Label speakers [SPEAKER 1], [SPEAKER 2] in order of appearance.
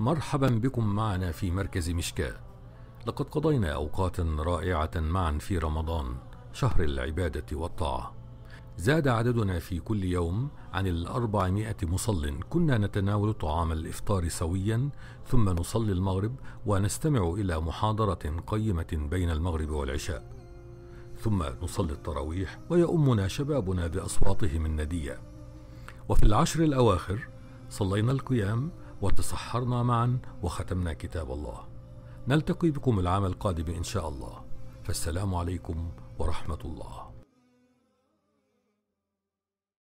[SPEAKER 1] مرحبا بكم معنا في مركز مشكاة. لقد قضينا أوقات رائعة معا في رمضان، شهر العبادة والطاعة. زاد عددنا في كل يوم عن الأربعمائة مصل كنا نتناول طعام الإفطار سويا ثم نصلي المغرب ونستمع إلى محاضرة قيمة بين المغرب والعشاء ثم نصلي التراويح ويؤمنا شبابنا بأصواتهم الندية وفي العشر الأواخر صلينا القيام وتسحرنا معا وختمنا كتاب الله نلتقي بكم العام القادم إن شاء الله فالسلام عليكم ورحمة الله